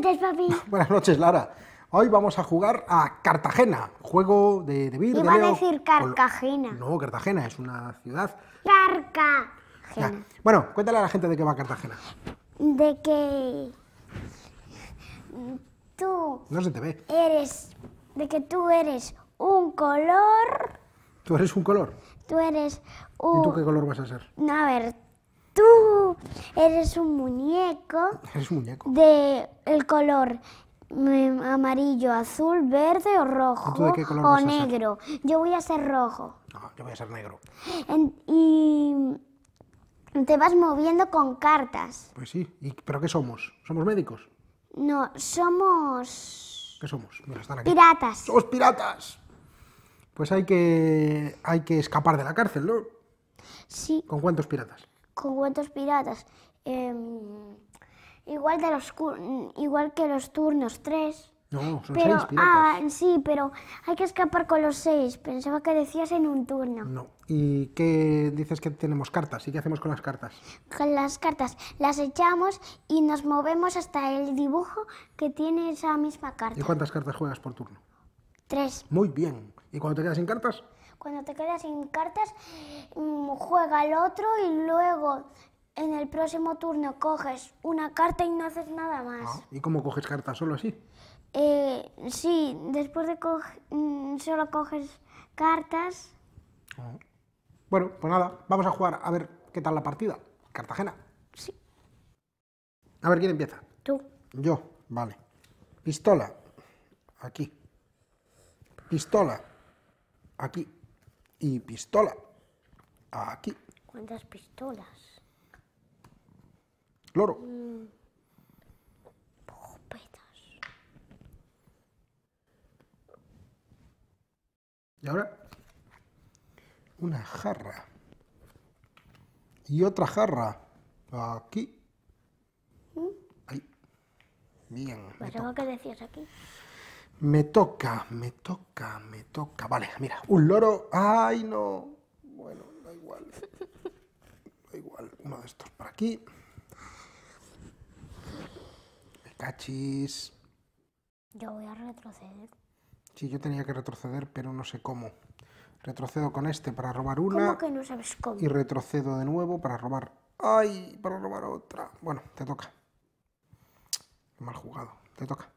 noches, papi. Buenas noches, Lara. Hoy vamos a jugar a Cartagena, juego de, de Iba a decir Cartagena. No, Cartagena es una ciudad. Cartagena. Bueno, cuéntale a la gente de qué va Cartagena. De que tú... No se te ve. Eres... De que tú eres un color... ¿Tú eres un color? Tú eres un... ¿Y tú qué color vas a ser? No, A ver, eres un muñeco. Eres un muñeco. De el color mm, amarillo, azul, verde o rojo qué color o negro. Yo voy a ser rojo. No, yo voy a ser negro. y te vas moviendo con cartas. Pues sí. ¿Pero qué somos? ¿Somos médicos? No, somos... ¿Qué somos? Mira, están aquí. Piratas. ¡Somos piratas! Pues hay que, hay que escapar de la cárcel, ¿no? Sí. ¿Con cuántos piratas? con cuentos piratas, em, igual, de los, igual que los turnos 3. No, son pero, seis piratas. Ah, sí, pero hay que escapar con los seis. Pensaba que decías en un turno. No. ¿Y qué dices que tenemos cartas? ¿Y qué hacemos con las cartas? Con las cartas las echamos y nos movemos hasta el dibujo que tiene esa misma carta. ¿Y cuántas cartas juegas por turno? Tres. Muy bien. ¿Y cuando te quedas sin cartas? Cuando te quedas sin cartas, mm, juega el otro y luego en el próximo turno coges una carta y no haces nada más. Ah, ¿Y cómo coges cartas? ¿Solo así? Eh, sí, después de coger... Mm, solo coges cartas. Ah. Bueno, pues nada, vamos a jugar a ver qué tal la partida. Cartagena. Sí. A ver, ¿quién empieza? Tú. Yo, vale. Pistola, aquí. Pistola, aquí y pistola. Aquí. ¿Cuántas pistolas? Loro. Mm. Y ahora, una jarra. Y otra jarra. Aquí. ¿Mm? Ahí. Bien. Pues tengo que decías aquí. Me toca, me toca, me toca. Vale, mira, un loro. ¡Ay, no! Bueno, da igual. Da igual, uno de estos por aquí. Me cachis. Yo voy a retroceder. Sí, yo tenía que retroceder, pero no sé cómo. Retrocedo con este para robar una. ¿Cómo que no sabes cómo? Y retrocedo de nuevo para robar. ¡Ay! Para robar otra. Bueno, te toca. Mal jugado. Te toca.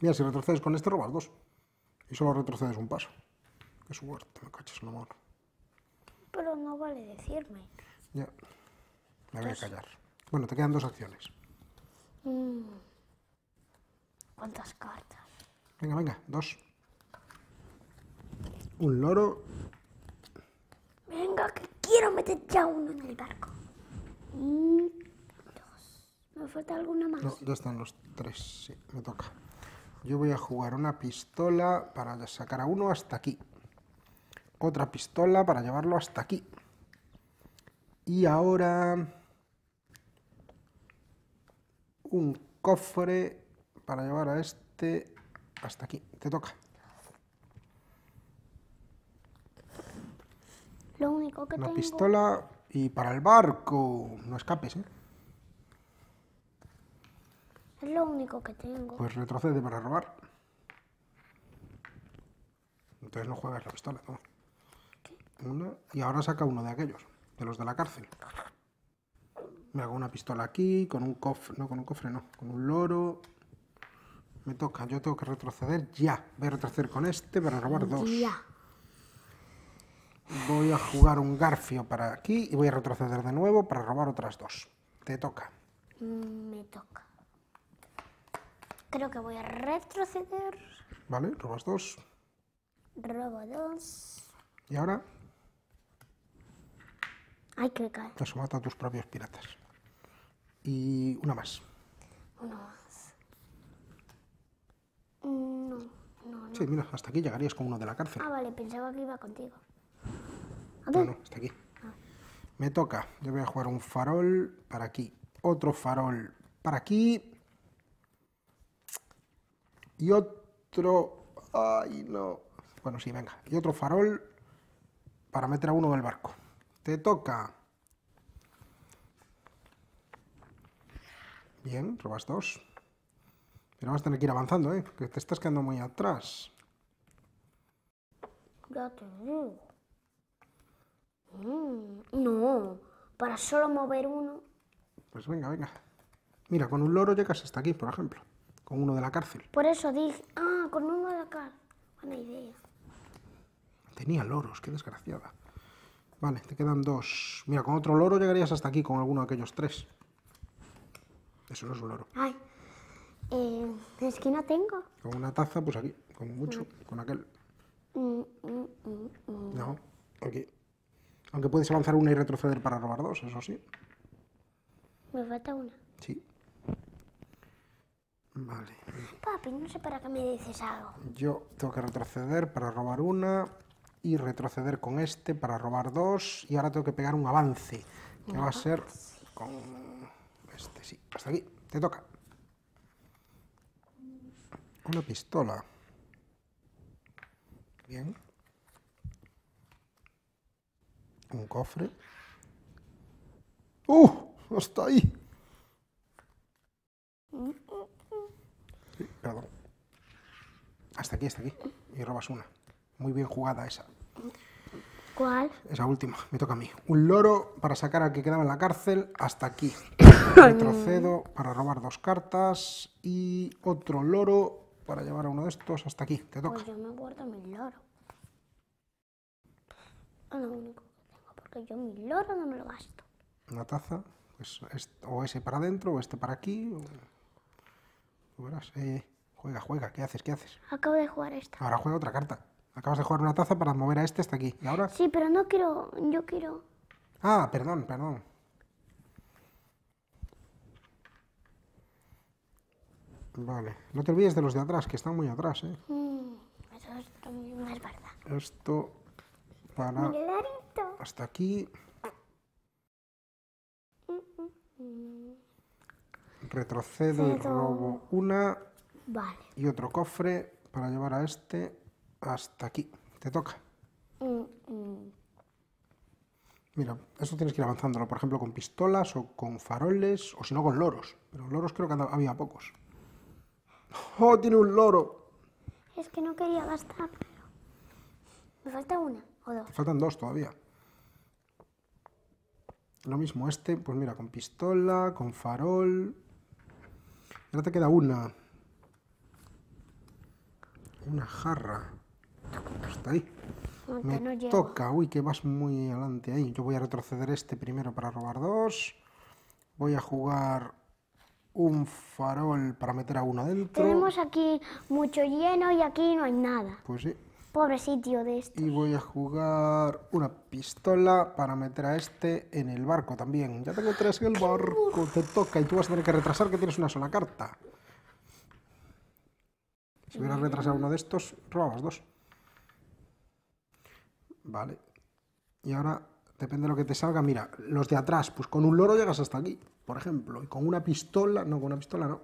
Mira, si retrocedes con este, robas dos. Y solo retrocedes un paso. Qué suerte, me cachas la mano. Pero no vale decirme. Ya. Me voy a callar. Bueno, te quedan dos acciones. Mmm... ¿Cuántas cartas? Venga, venga, dos. Un loro. Venga, que quiero meter ya uno en el barco. Mm, dos. ¿Me falta alguna más? No, ya están los tres, sí, me toca. Yo voy a jugar una pistola para sacar a uno hasta aquí. Otra pistola para llevarlo hasta aquí. Y ahora... Un cofre para llevar a este hasta aquí. Te toca. Lo Una pistola y para el barco. No escapes, ¿eh? Es lo único que tengo. Pues retrocede para robar. Entonces no juegas la pistola, uno y ahora saca uno de aquellos, de los de la cárcel. Me hago una pistola aquí, con un cofre, no, con un cofre no, con un loro. Me toca, yo tengo que retroceder ya. Voy a retroceder con este para robar dos. Ya. Voy a jugar un garfio para aquí y voy a retroceder de nuevo para robar otras dos. Te toca. Mm, me toca. Creo que voy a retroceder. Vale, robas dos. Robo dos. ¿Y ahora? Ay, que caer. Te has matado a tus propios piratas. Y una más. Una más. No, no, no. Sí, mira, hasta aquí llegarías con uno de la cárcel. Ah, vale, pensaba que iba contigo. A No, no, hasta aquí. Ah. Me toca. Yo voy a jugar un farol para aquí. Otro farol para aquí y otro... Ay, no. Bueno, sí, venga. Y otro farol para meter a uno del barco. Te toca. Bien, robas dos. Pero vas a tener que ir avanzando, ¿eh? Que te estás quedando muy atrás. Ya mm, no, para solo mover uno. Pues venga, venga. Mira, con un loro llegas hasta aquí, por ejemplo. Con uno de la cárcel. Por eso dije, ah, con uno de la cárcel. Buena idea. Tenía loros, qué desgraciada. Vale, te quedan dos. Mira, con otro loro llegarías hasta aquí, con alguno de aquellos tres. Eso no es un loro. Ay, eh, es que no tengo. Con una taza, pues aquí, con mucho, mm. con aquel. Mm, mm, no, aquí. Aunque puedes avanzar una y retroceder para robar dos, eso sí. Me falta una. Sí. Vale. Papi, no sé para qué me dices algo. Yo tengo que retroceder para robar una y retroceder con este para robar dos y ahora tengo que pegar un avance que va a ser con este, sí. Hasta aquí, te toca. Una pistola. Bien. Un cofre. ¡Uh! Hasta ahí. aquí, aquí. Y robas una. Muy bien jugada esa. ¿Cuál? Esa última, me toca a mí. Un loro para sacar al que quedaba en la cárcel hasta aquí. Retrocedo para robar dos cartas y otro loro para llevar a uno de estos hasta aquí. Te toca. Pues yo me guardo mi loro. porque yo mi loro no me lo gasto. Una taza, pues, o ese para adentro, o este para aquí. O... Juega, juega, ¿qué haces? ¿Qué haces? Acabo de jugar esta. Ahora juega otra carta. Acabas de jugar una taza para mover a este hasta aquí. ¿Y ahora? Sí, pero no quiero. Yo quiero. Ah, perdón, perdón. Vale. No te olvides de los de atrás, que están muy atrás, ¿eh? Mm, eso es, más Esto para... Hasta aquí. Mm, mm, Retrocedo y robo una. Vale. Y otro cofre para llevar a este hasta aquí. Te toca. Mm, mm. Mira, esto tienes que ir avanzándolo, por ejemplo, con pistolas o con faroles, o si no, con loros. Pero loros creo que había pocos. ¡Oh, tiene un loro! Es que no quería gastar, Me falta una o dos. faltan dos todavía. Lo mismo este, pues mira, con pistola, con farol... Ahora te queda una una jarra. Pues, Me toca. Uy, que vas muy adelante ahí. Yo voy a retroceder este primero para robar dos. Voy a jugar un farol para meter a uno adentro. Tenemos aquí mucho lleno y aquí no hay nada. Pues sí. Pobre sitio de este. Y voy a jugar una pistola para meter a este en el barco también. Ya tengo tres en el barco. Te toca y tú vas a tener que retrasar que tienes una sola carta. Si hubieras retrasado uno de estos, robabas dos. Vale. Y ahora, depende de lo que te salga, mira, los de atrás, pues con un loro llegas hasta aquí, por ejemplo. Y con una pistola, no, con una pistola no.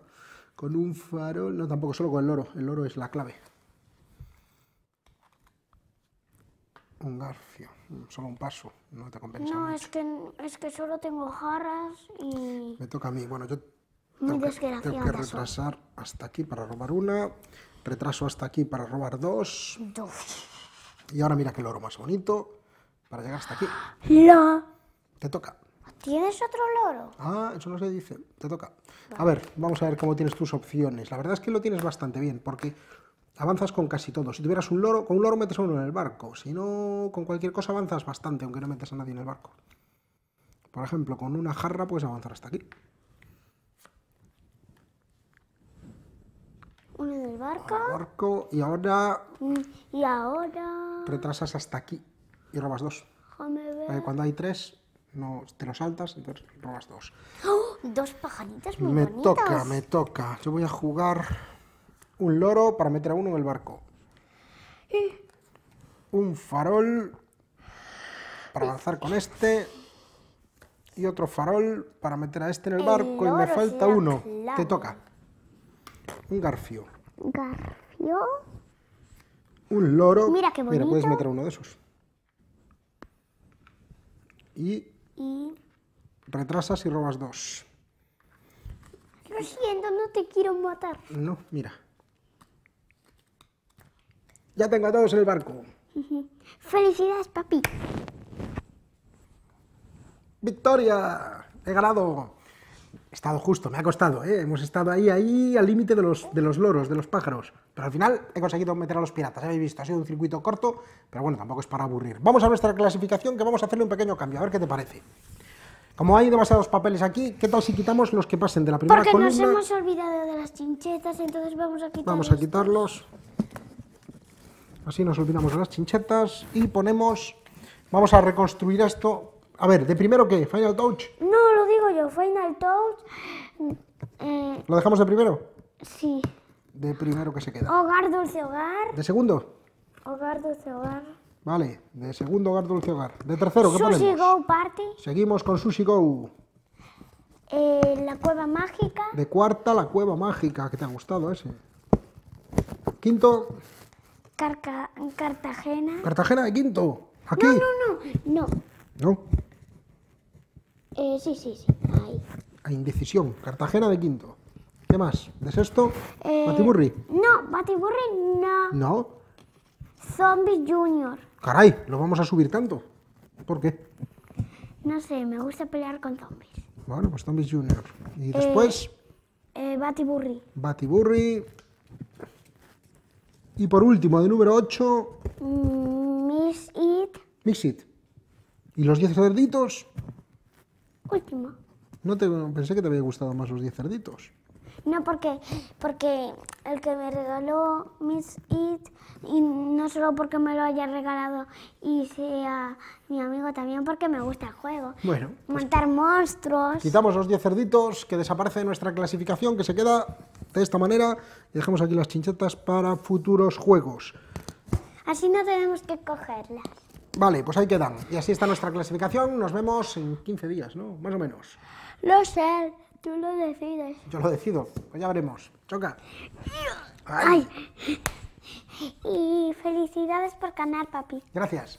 Con un farol, no, tampoco solo con el loro. El loro es la clave. un garfio, mm, solo un paso, no te compensa. No, Es, que, es que solo tengo jarras y. Me toca a mí, bueno, yo. tengo que retrasar hasta aquí para robar una retraso hasta aquí para robar dos. Y ahora mira qué loro más bonito para llegar hasta aquí. Lo Te toca. ¿Tienes otro loro? Ah, eso no se dice. Te toca. A ver, vamos a ver cómo tienes tus opciones. La verdad es que lo tienes bastante bien, porque avanzas con casi todo. Si tuvieras un loro, con un loro metes a uno en el barco. Si no, con cualquier cosa avanzas bastante, aunque no metas a nadie en el barco. Por ejemplo, con una jarra puedes avanzar hasta aquí. Uno del barco. barco. Y ahora. Mm, y ahora. Retrasas hasta aquí y robas dos. Cuando hay tres, no, te lo saltas, entonces robas dos. ¡Oh! Dos pajaritas muy Me toca, me toca. Yo voy a jugar un loro para meter a uno en el barco. Eh. Un farol para lanzar con este. Y otro farol para meter a este en el barco. y me falta uno. Te toca. Un garfio. Garfio. Un loro. Mira qué bonito. Mira, puedes meter uno de esos. Y. Y. Retrasas y robas dos. Lo siento, no te quiero matar. No, mira. Ya tengo a todos en el barco. Felicidades, papi. ¡Victoria! ¡He ganado! estado justo, me ha costado, ¿eh? hemos estado ahí, ahí, al límite de los, de los loros, de los pájaros. Pero al final he conseguido meter a los piratas, habéis visto, ha sido un circuito corto, pero bueno, tampoco es para aburrir. Vamos a nuestra clasificación, que vamos a hacerle un pequeño cambio, a ver qué te parece. Como hay demasiados papeles aquí, ¿qué tal si quitamos los que pasen de la primera Porque Porque nos hemos olvidado de las chinchetas, entonces vamos a quitarlos. Vamos a quitarlos. Así nos olvidamos de las chinchetas y ponemos... Vamos a reconstruir esto. A ver, ¿de primero qué? ¿Final Touch? No, Final Touch. Eh, ¿Lo dejamos de primero? Sí. De primero que se queda. Hogar, dulce hogar. ¿De segundo? Hogar, dulce hogar. Vale, de segundo hogar, dulce hogar. De tercero, ¿qué Sushi Go Party. Seguimos con Sushi Go. Eh, la cueva mágica. De cuarta, la cueva mágica, que te ha gustado ese. Quinto. Cartagena. Cartagena de quinto. Aquí. No, no, no. No. ¿No? Eh, sí, sí, sí a indecisión. Cartagena de quinto. ¿Qué más? ¿De sexto? ¿Batiburri? Eh, no, Batiburri no. ¿No? Zombies Junior. Caray, ¿lo vamos a subir tanto? ¿Por qué? No sé, me gusta pelear con zombies. Bueno, pues Zombies Junior. ¿Y después? Eh, eh Batiburri. Batiburri. Y por último, de número 8... Mm, Miss It. Miss It. ¿Y los 10 cerditos? Último. No te, pensé que te había gustado más los 10 cerditos. No, porque, porque el que me regaló Miss It, y no solo porque me lo haya regalado y sea mi amigo, también porque me gusta el juego. Bueno. Pues Montar monstruos. Quitamos los 10 cerditos que desaparece de nuestra clasificación, que se queda de esta manera. Y dejamos aquí las chinchetas para futuros juegos. Así no tenemos que cogerlas. Vale, pues ahí quedan. Y así está nuestra clasificación. Nos vemos en 15 días, ¿no? Más o menos. No sé, tú lo decides. Yo lo decido. Pues ya veremos. Choca. Y felicidades por ganar, papi. Gracias.